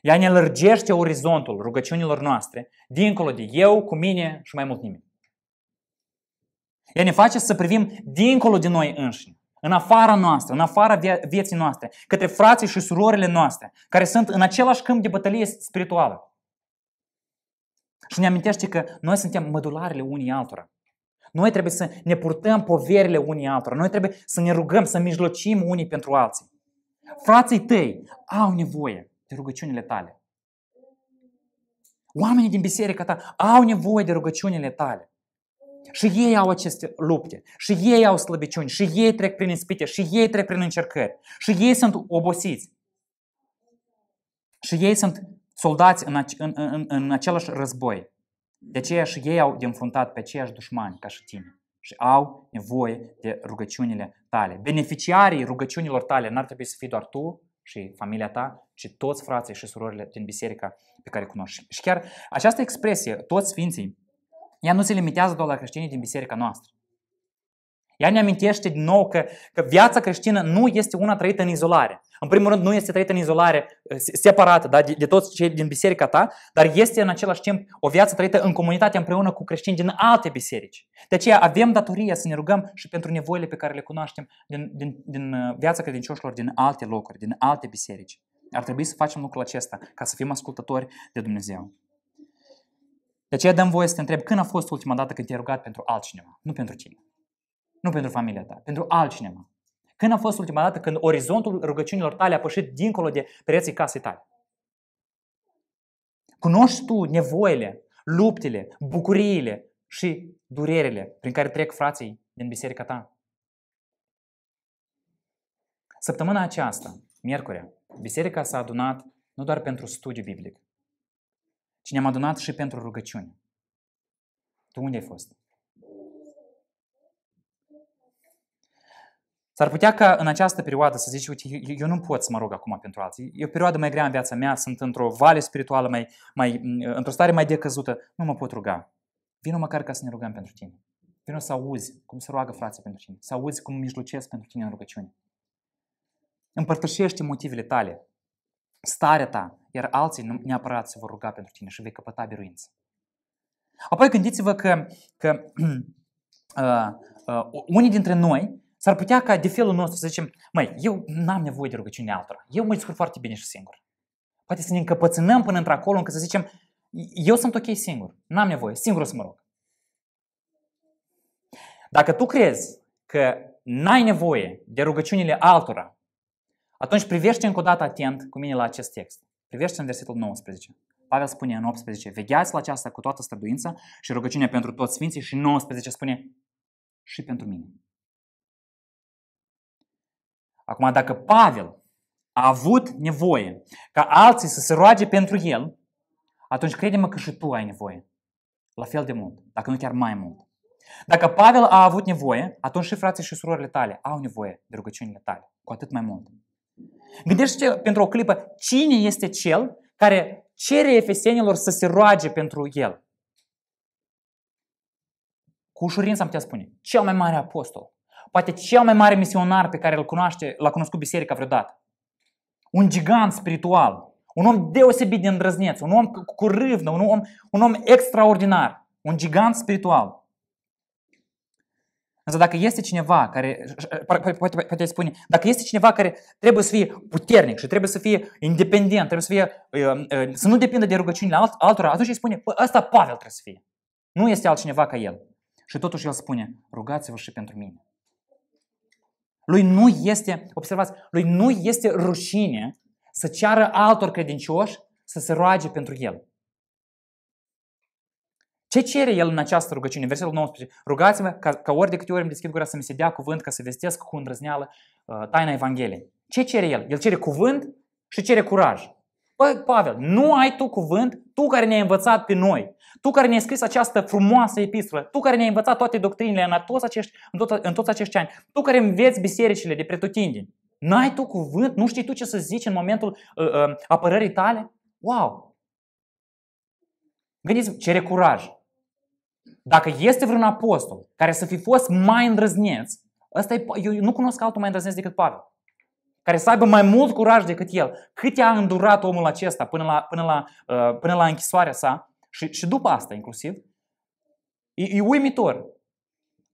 Ea ne lărgește orizontul rugăciunilor noastre, dincolo de eu, cu mine și mai mult nimeni. Ea ne face să privim dincolo de noi înșine, în afara noastră, în afara vieții noastre, către frații și surorile noastre, care sunt în același câmp de bătălie spirituală. Și ne amintește că noi suntem mădularele unii altora. Noi trebuie să ne purtăm poverile unii altora. Noi trebuie să ne rugăm, să mijlocim unii pentru alții. Frații tăi au nevoie de rugăciunile tale. Oamenii din biserica ta au nevoie de rugăciunile tale. Și ei au aceste lupte, și ei au slăbiciuni, și ei trec prin ispite, și ei trec prin încercări, și ei sunt obosiți. Și ei sunt soldați în, în, în, în același război. De aceea și ei au de înfruntat pe aceiași dușmani ca și tine. Și au nevoie de rugăciunile tale. Beneficiarii rugăciunilor tale n-ar trebui să fii doar tu și familia ta, ci toți frații și surorile din biserica pe care cunoști. Și chiar această expresie, toți sfinții, ea nu se limitează doar la creștinii din biserica noastră. Ea ne amintește din nou că, că viața creștină nu este una trăită în izolare. În primul rând, nu este trăită în izolare uh, separată da, de, de toți cei din biserica ta, dar este în același timp o viață trăită în comunitate împreună cu creștini din alte biserici. De aceea avem datoria să ne rugăm și pentru nevoile pe care le cunoaștem din, din, din uh, viața credincioșilor din alte locuri, din alte biserici. Ar trebui să facem lucrul acesta ca să fim ascultători de Dumnezeu. De aceea dăm voie să te întreb când a fost ultima dată când te-ai rugat pentru altcineva, nu pentru tine. Nu pentru familia ta, pentru altcineva. Când a fost ultima dată când orizontul rugăciunilor tale a pășit dincolo de pereții casei tale? Cunoști tu nevoile, luptele, bucuriile și durerile prin care trec frații din biserica ta? Săptămâna aceasta, miercurea, biserica s-a adunat nu doar pentru studiu biblic, ci ne-am adunat și pentru rugăciune. Tu unde ai fost? S-ar putea ca în această perioadă să zici, uite, eu nu pot să mă rog acum pentru alții. E o perioadă mai grea în viața mea, sunt într-o vale spirituală, mai, mai, într-o stare mai decăzută. Nu mă pot ruga. Vino măcar ca să ne rugăm pentru tine. Vino să auzi cum se roagă frații pentru tine. Să auzi cum mijlocesc pentru tine în rugăciune. Împărtășește motivele tale, starea ta, iar alții neapărat se vor ruga pentru tine și vei căpăta biruință. Apoi gândiți-vă că, că uh, uh, unii dintre noi s-ar putea ca de felul nostru să zicem, măi, eu n-am nevoie de rugăciune altora, eu mă descurc foarte bine și singur. Poate să ne încăpățânăm până într-acolo încât să zicem, eu sunt ok singur, n-am nevoie, singur o să mă rog. Dacă tu crezi că n-ai nevoie de rugăciunile altora, atunci privește încă o dată atent cu mine la acest text. Privește în versetul 19. Pavel spune în 18, vegheați la aceasta cu toată străduința și rugăciunea pentru toți sfinții și 19 spune și pentru mine. Acum, dacă Pavel a avut nevoie ca alții să se roage pentru el, atunci credem că și tu ai nevoie. La fel de mult, dacă nu chiar mai mult. Dacă Pavel a avut nevoie, atunci și frații și surorile tale au nevoie de rugăciunile tale, cu atât mai mult. Gândește pentru o clipă cine este cel care cere efesenilor să se roage pentru el. Cu ușurință am putea spune, cel mai mare apostol, poate cel mai mare misionar pe care îl cunoaște, l-a cunoscut biserica vreodată. Un gigant spiritual, un om deosebit de îndrăzneț, un om cu râvnă, un om, un om extraordinar, un gigant spiritual – Însă dacă este cineva care, poate, poate spune, dacă este cineva care trebuie să fie puternic și trebuie să fie independent, trebuie să, fie, uh, uh, să nu depindă de rugăciunile altora, atunci îi spune, ăsta Pavel trebuie să fie. Nu este altcineva ca el. Și totuși el spune, rugați-vă și pentru mine. Lui nu este, observați, lui nu este rușine să ceară altor credincioși să se roage pentru el. Ce cere el în această rugăciune? Versetul 19. Rugați-vă ca, ca ori de câte ori îmi deschid gura să-mi se dea cuvânt ca să vestesc cu îndrăzneală uh, taina Evangheliei. Ce cere el? El cere cuvânt și cere curaj. Bă, Pavel, nu ai tu cuvânt, tu care ne-ai învățat pe noi, tu care ne-ai scris această frumoasă epistolă, tu care ne-ai învățat toate doctrinile în toți acești, în tot, în toți acești ani, tu care înveți bisericile de pretutindeni, n-ai tu cuvânt, nu știi tu ce să zici în momentul uh, uh, apărării tale? Wow! Gândiți-vă, cere curaj. Dacă este vreun apostol care să fi fost mai îndrăzneț, ăsta e, eu nu cunosc altul mai îndrăzneț decât Pavel, care să aibă mai mult curaj decât el, cât i a îndurat omul acesta până la, până la, uh, până la închisoarea sa și, și după asta inclusiv, e, e uimitor.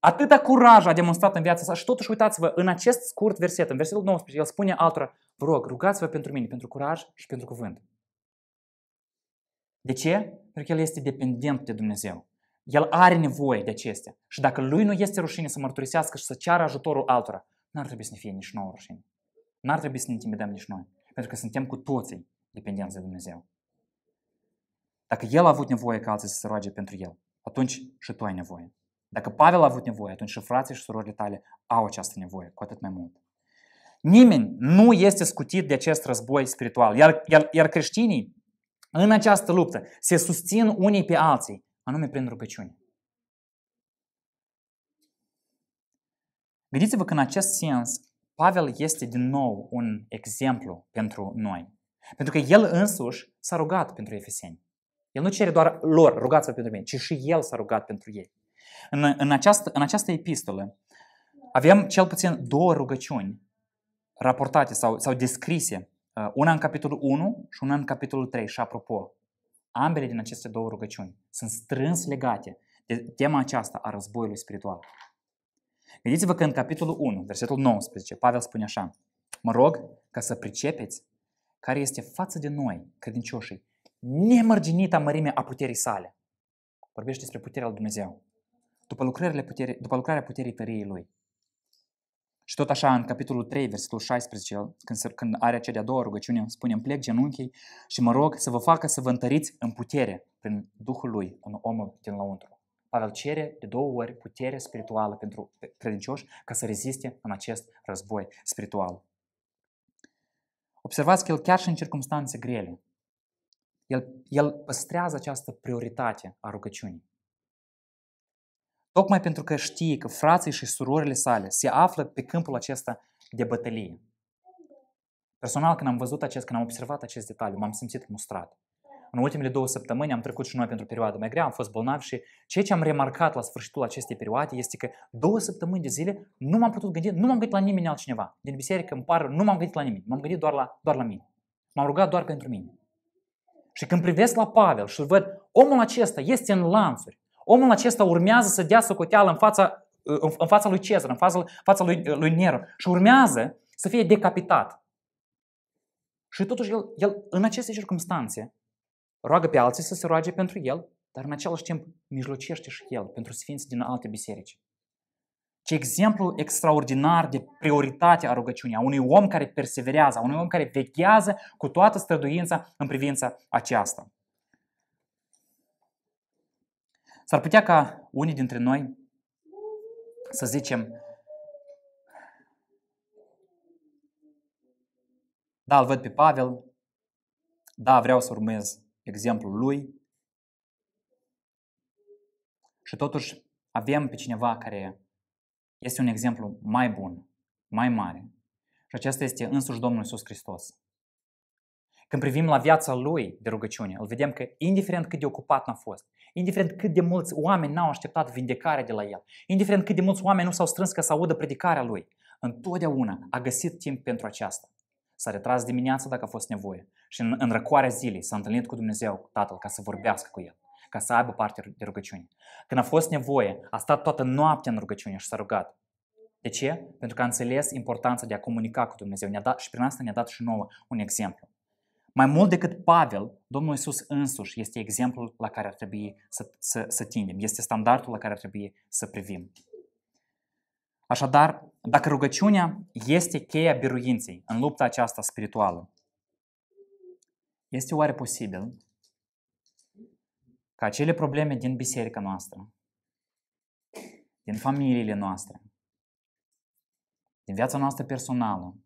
Atâta curaj a demonstrat în viața sa și totuși uitați-vă, în acest scurt verset, în versetul 19, el spune altora, vă rog, rugați-vă pentru mine, pentru curaj și pentru cuvânt. De ce? Pentru că el este dependent de Dumnezeu. El are nevoie de acestea. Și dacă lui nu este rușine să mărturisească și să ceară ajutorul altora, n-ar trebui să ne fie nici nouă rușine. N-ar trebui să ne intimidăm nici noi. Pentru că suntem cu toții dependenți de Dumnezeu. Dacă El a avut nevoie ca alții să se roage pentru El, atunci și tu ai nevoie. Dacă Pavel a avut nevoie, atunci și frații și surorile tale au această nevoie, cu atât mai mult. Nimeni nu este scutit de acest război spiritual, iar, iar, iar creștinii în această luptă se susțin unii pe alții anume prin rugăciune. Gândiți-vă că în acest sens Pavel este din nou un exemplu pentru noi. Pentru că el însuși s-a rugat pentru efeseni. El nu cere doar lor, rugați-vă pentru mine, ci și el s-a rugat pentru ei. În, în, această, în această epistolă avem cel puțin două rugăciuni raportate sau, sau descrise, uh, una în capitolul 1 și una în capitolul 3. Și apropo, Ambele din aceste două rugăciuni sunt strâns legate de tema aceasta a războiului spiritual. Gândiți-vă că în capitolul 1, versetul 19, Pavel spune așa, Mă rog ca să pricepeți care este față de noi, credincioșii, nemărginita mărime a puterii sale. Vorbește despre puterea lui Dumnezeu. După, puterii, după lucrarea puterii tăriei lui. Și tot așa, în capitolul 3, versetul 16, când, când are cea de-a doua rugăciune, spune, îmi plec genunchii și mă rog să vă facă să vă întăriți în putere prin Duhul Lui, în omul din lăuntru. Pavel cere de două ori putere spirituală pentru credincioși ca să reziste în acest război spiritual. Observați că el chiar și în circunstanțe grele, el, el păstrează această prioritate a rugăciunii tocmai pentru că știe că frații și surorile sale se află pe câmpul acesta de bătălie. Personal, când am văzut acest, când am observat acest detaliu, m-am simțit mustrat. În ultimele două săptămâni am trecut și noi pentru o perioadă mai grea, am fost bolnav și ceea ce am remarcat la sfârșitul acestei perioade este că două săptămâni de zile nu m-am putut gândi, nu m-am gândit la nimeni altcineva. Din biserică îmi par, nu m-am gândit la nimeni, m-am gândit doar la, doar la mine. M-am rugat doar pentru mine. Și când privesc la Pavel și văd, omul acesta este în lanțuri, Omul acesta urmează să dea socoteală în fața, în fața lui Cezar, în fața, fața lui, lui Nero și urmează să fie decapitat. Și totuși el, el în aceste circunstanțe roagă pe alții să se roage pentru el, dar în același timp mijlocește și el pentru sfinții din alte biserici. Ce exemplu extraordinar de prioritate a rugăciunii, a unui om care perseverează, a unui om care vechează cu toată străduința în privința aceasta. S-ar putea ca unii dintre noi să zicem, da, îl văd pe Pavel, da, vreau să urmez exemplul lui. Și totuși avem pe cineva care este un exemplu mai bun, mai mare. Și acesta este însuși Domnul Iisus Hristos. Când privim la viața lui de rugăciune, îl vedem că indiferent cât de ocupat n-a fost, indiferent cât de mulți oameni n-au așteptat vindecarea de la el, indiferent cât de mulți oameni nu s-au strâns ca să audă predicarea lui, întotdeauna a găsit timp pentru aceasta. S-a retras dimineața dacă a fost nevoie și în, în răcoarea zilei s-a întâlnit cu Dumnezeu, cu Tatăl, ca să vorbească cu el ca să aibă parte de rugăciune. Când a fost nevoie, a stat toată noaptea în rugăciune și s-a rugat. De ce? Pentru că a înțeles importanța de a comunica cu Dumnezeu ne-a dat, și prin asta ne-a dat și nouă un exemplu. Mai mult decât Pavel, Domnul Isus însuși este exemplul la care ar trebui să, să, să tindem, este standardul la care ar trebui să privim. Așadar, dacă rugăciunea este cheia biruinței în lupta aceasta spirituală, este oare posibil ca acele probleme din biserica noastră, din familiile noastre, din viața noastră personală,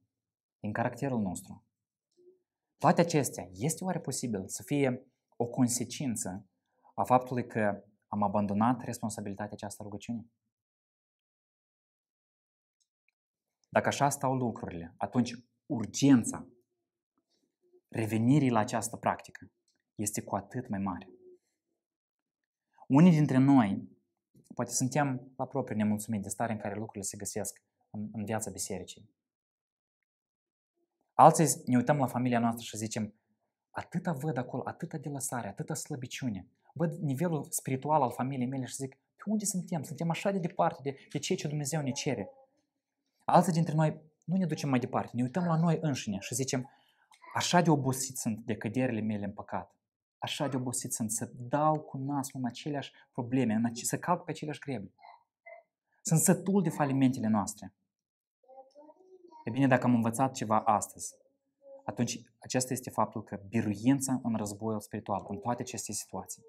din caracterul nostru, toate acestea, este oare posibil să fie o consecință a faptului că am abandonat responsabilitatea aceasta rugăciunii? Dacă așa stau lucrurile, atunci urgența revenirii la această practică este cu atât mai mare. Unii dintre noi poate suntem la propriu nemulțumit de starea în care lucrurile se găsesc în, în viața bisericii. Alții ne uităm la familia noastră și zicem, atâta văd acolo, atâta de lăsare, atâta slăbiciune. Văd nivelul spiritual al familiei mele și zic, pe unde suntem? Suntem așa de departe de, de ceea ce Dumnezeu ne cere. Alții dintre noi nu ne ducem mai departe, ne uităm la noi înșine și zicem, așa de obosit sunt de căderile mele în păcat. Așa de obosit sunt să dau cu nasul în aceleași probleme, în ace- să calc pe aceleași greble. Sunt sătul de falimentele noastre. E bine, dacă am învățat ceva astăzi, atunci acesta este faptul că biruința în războiul spiritual, în toate aceste situații,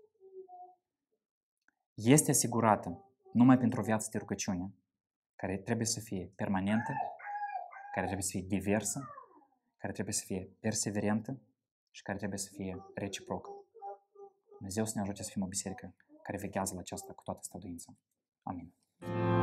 este asigurată numai pentru o viață de rugăciune, care trebuie să fie permanentă, care trebuie să fie diversă, care trebuie să fie perseverentă și care trebuie să fie reciprocă. Dumnezeu să ne ajute să fim o biserică care vechează la aceasta cu toată stăduința. Amin.